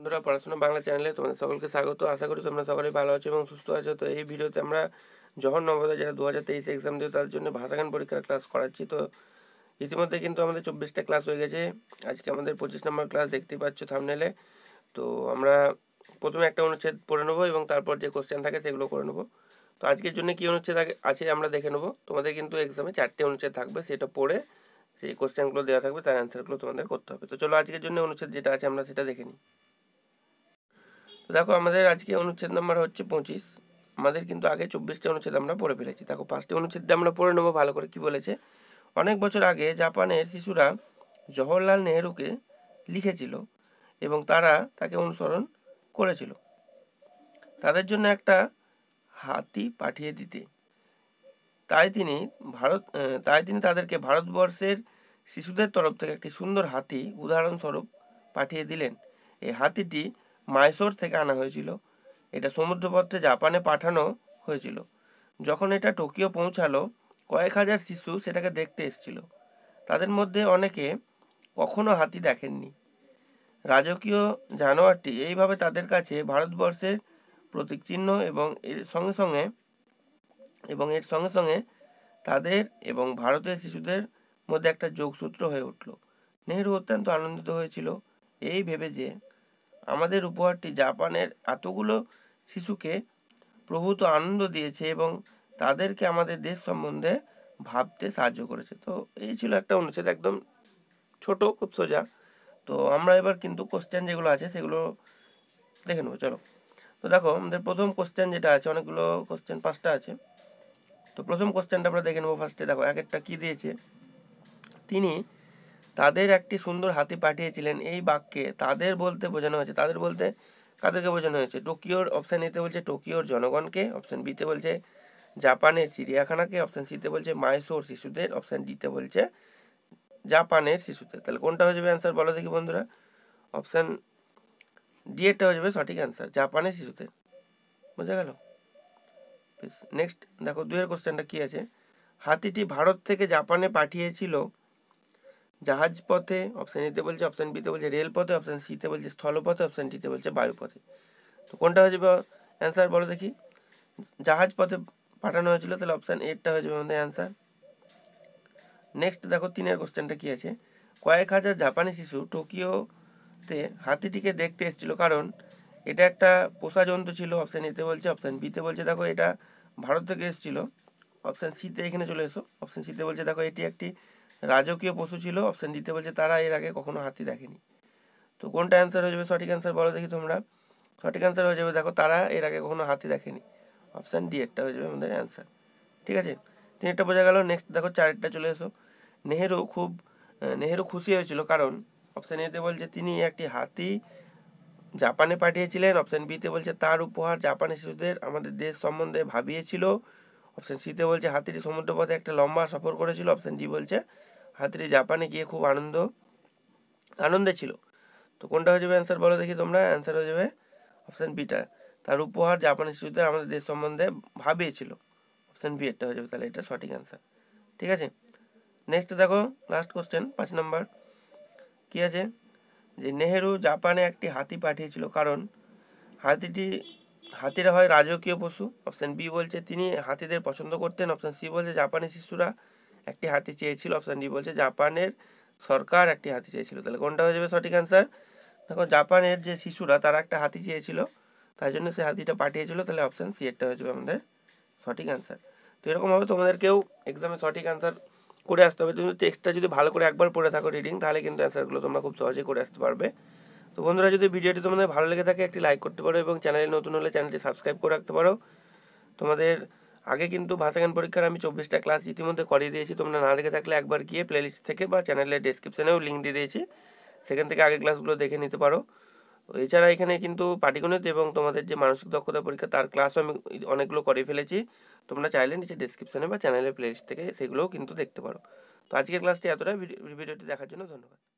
বন্ধুরা পড়াশোনা বাংলা চ্যানেলে তোমাদের সকলকে স্বাগত আশা করি তোমরা সকলে ভালো আছো এবং সুস্থ আছো তো এই ভিডিওতে আমরা জহর নবোদয় যারা দু হাজার তেইশে এক্সাম দিও তার জন্য ভাষাগান পরীক্ষার ক্লাস করাচ্ছি তো ইতিমধ্যে কিন্তু আমাদের চব্বিশটা ক্লাস হয়ে গেছে আজকে আমাদের পঁচিশ নম্বর ক্লাস দেখতে পাচ্ছ থামনেলে তো আমরা প্রথমে একটা অনুচ্ছেদ পড়ে নেবো এবং তারপর যে কোশ্চেন থাকে সেগুলো করে নেবো তো আজকের জন্য কী অনুচ্ছেদ আছে আমরা দেখে নেবো তোমাদের কিন্তু এক্সামে চারটে অনুচ্ছেদ থাকবে সেটা পড়ে সেই কোশ্চেনগুলো দেওয়া থাকবে তার অ্যান্সারগুলো তোমাদের করতে হবে তো চলো আজকের জন্য অনুচ্ছেদ যেটা আছে আমরা সেটা দেখে নিই তো দেখো আমাদের আজকে অনুচ্ছেদ নাম্বার হচ্ছে পঁচিশ আমাদের কিন্তু আগে চব্বিশটা অনুচ্ছেদ আমরা পড়ে ফেলেছি দেখো পাঁচটি অনুচ্ছেদ আমরা পড়ে নেবো ভালো করে কি বলেছে অনেক বছর আগে জাপানের শিশুরা জওহরলাল নেহরুকে লিখেছিল এবং তারা তাকে অনুসরণ করেছিল তাদের জন্য একটা হাতি পাঠিয়ে দিতে তাই তিনি ভারত তাই তিনি তাদেরকে ভারতবর্ষের শিশুদের তরফ থেকে একটি সুন্দর হাতি উদাহরণস্বরূপ পাঠিয়ে দিলেন এই হাতিটি মাইসোর থেকে আনা হয়েছিল এটা সমুদ্রপথে জাপানে পাঠানো হয়েছিল যখন এটা টোকিও পৌঁছালো কয়েক হাজার শিশু সেটাকে দেখতে এসেছিল তাদের মধ্যে অনেকে কখনো হাতি দেখেননি রাজকীয় জানোয়ারটি এইভাবে তাদের কাছে ভারতবর্ষের প্রতীক চিহ্ন এবং এর সঙ্গে সঙ্গে এবং এর সঙ্গে সঙ্গে তাদের এবং ভারতের শিশুদের মধ্যে একটা যোগসূত্র হয়ে উঠল নেহরু অত্যন্ত আনন্দিত হয়েছিল এই ভেবে যে আমাদের উপহারটি জাপানের এতগুলো শিশুকে প্রভূত আনন্দ দিয়েছে এবং তাদেরকে আমাদের দেশ সম্বন্ধে ভাবতে সাহায্য করেছে তো এই ছিল একটা অনুচ্ছেদ একদম ছোট খুব সোজা তো আমরা এবার কিন্তু কোশ্চেন যেগুলো আছে সেগুলো দেখে নেবো চলো তো দেখো আমাদের প্রথম কোশ্চেন যেটা আছে অনেকগুলো কোশ্চেন পাঁচটা আছে তো প্রথম কোশ্চেনটা আমরা দেখে নেবো ফার্স্টে দেখো এক একটা কী দিয়েছে তিনি তাদের একটি সুন্দর হাতি পাঠিয়েছিলেন এই বাক্যে তাদের বলতে বোঝানো হয়েছে তাদের বলতে কাদেরকে বোঝানো হয়েছে টোকিওর অপশান এতে বলছে টোকিওর জনগণকে অপশান বিতে বলছে জাপানের চিড়িয়াখানাকে অপশান সিতে বলছে মাইসোর শিশুদের অপশান ডিতে বলছে জাপানের শিশুদের তাহলে কোনটা হয়ে যাবে অ্যান্সার বলো দেখি বন্ধুরা অপশান ডি এটা হয়ে যাবে সঠিক অ্যান্সার জাপানের শিশুদের বোঝা গেল নেক্সট দেখো দুয়ের কোশ্চেনটা কী আছে হাতিটি ভারত থেকে জাপানে পাঠিয়েছিল জাহাজ পথে অপশান এতে বলছে অপশান বিতে বলছে রেলপথে অপশান সিতে বলছে স্থলপথে অপশান ডিতে বলছে বায়ুপথে তো কোনটা হয়ে যাবে অ্যান্সার বলো দেখি জাহাজ পথে পাঠানো হয়েছিল তাহলে অপশান এরটা হয়ে যাবে আমাদের অ্যান্সার নেক্সট দেখো তিনের কোশ্চেনটা কী আছে কয়েক হাজার জাপানি শিশু টোকিওতে হাতিটিকে দেখতে এসেছিল কারণ এটা একটা পোষা জন্তু ছিল অপশান এতে বলছে অপশান বিতে বলছে দেখো এটা ভারত থেকে এসেছিলো অপশান সিতে এখানে চলে এসো অপশান সিতে বলছে দেখো এটি একটি রাজকীয় পশু ছিল অপশান দিতে বলছে তারা এর আগে কখনো হাতি দেখেনি তো কোনটা অ্যান্সার হয়ে যাবে সঠিক অ্যান্সার বলো দেখি তোমরা সঠিক অ্যান্সার হয়ে যাবে দেখো তারা এর আগে কখনো হাতি দেখেনি অপশান ডি একটা হয়ে যাবে আমাদের অ্যান্সার ঠিক আছে একটা বোঝা গেল নেক্সট দেখো চারটা চলে এসো নেহেরু খুব নেহেরু খুশি হয়েছিল কারণ অপশান এতে বলছে তিনি একটি হাতি জাপানে পাঠিয়েছিলেন অপশান বিতে বলছে তার উপহার জাপানি শিশুদের আমাদের দেশ সম্বন্ধে ভাবিয়েছিল অপশান সিতে বলছে হাতিটি সমুদ্রপথে একটা লম্বা সফর করেছিল অপশান ডি বলছে হাতিটি জাপানে গিয়ে খুব আনন্দ আনন্দে ছিল তো কোনটা হয়ে যাবে অ্যান্সার বলো দেখি তোমরা অ্যান্সার হয়ে যাবে অপশান বিটা তার উপহার জাপানের শিশুদের আমাদের দেশ সম্বন্ধে ভাবিয়েছিল অপশান বি এটা হয়ে যাবে তাহলে এটা সঠিক অ্যান্সার ঠিক আছে নেক্সট দেখো লাস্ট কোশ্চেন পাঁচ নম্বর কী আছে যে নেহেরু জাপানে একটি হাতি পাঠিয়েছিল কারণ হাতিটি হাতিরা হয় রাজকীয় পশু অপশান বি বলছে তিনি হাতিদের পছন্দ করতেন অপশান সি বলছে জাপানি শিশুরা একটি হাতি চেয়েছিল অপশান ডি বলছে জাপানের সরকার একটি হাতি চেয়েছিল তাহলে কোনটা হয়ে যাবে সঠিক অ্যান্সার দেখো জাপানের যে শিশুরা তারা একটা হাতি চেয়েছিল তাই জন্য সে হাতিটা পাঠিয়েছিল তাহলে অপশান সি একটা হয়ে যাবে আমাদের সঠিক অ্যান্সার তো এরকমভাবে তোমাদেরকেও এক্সামে সঠিক অ্যান্সার করে আসতে হবে তুমি টেক্সটটা যদি ভালো করে একবার পড়ে থাকো রিডিং তাহলে কিন্তু অ্যান্সারগুলো তোমরা খুব সহজেই করে আসতে পারবে তো বন্ধুরা যদি ভিডিওটি তোমাদের ভালো লেগে থাকে একটি লাইক করতে পারো এবং চ্যানেলে নতুন হলে চ্যানেলটি সাবস্ক্রাইব করে রাখতে পারো তোমাদের আগে কিন্তু ভাষা জ্ঞান পরীক্ষার আমি চব্বিশটা ক্লাস ইতিমধ্যে করিয়ে দিয়েছি তোমরা না দেখে থাকলে একবার গিয়ে প্লেলিস্ট থেকে বা চ্যানেলের ডেসক্রিপশানেও লিঙ্ক দিয়ে দিয়েছি সেখান থেকে আগে ক্লাসগুলো দেখে নিতে পারো এছাড়া এখানে কিন্তু পাটিগণিত এবং তোমাদের যে মানসিক দক্ষতা পরীক্ষা তার ক্লাসও আমি অনেকগুলো করে ফেলেছি তোমরা চাইলে নিচে ডেসক্রিপশানে বা চ্যানেলের প্লেলিস্ট থেকে সেগুলোও কিন্তু দেখতে পারো তো আজকের ক্লাসটি এতটা ভিডিওটি দেখার জন্য ধন্যবাদ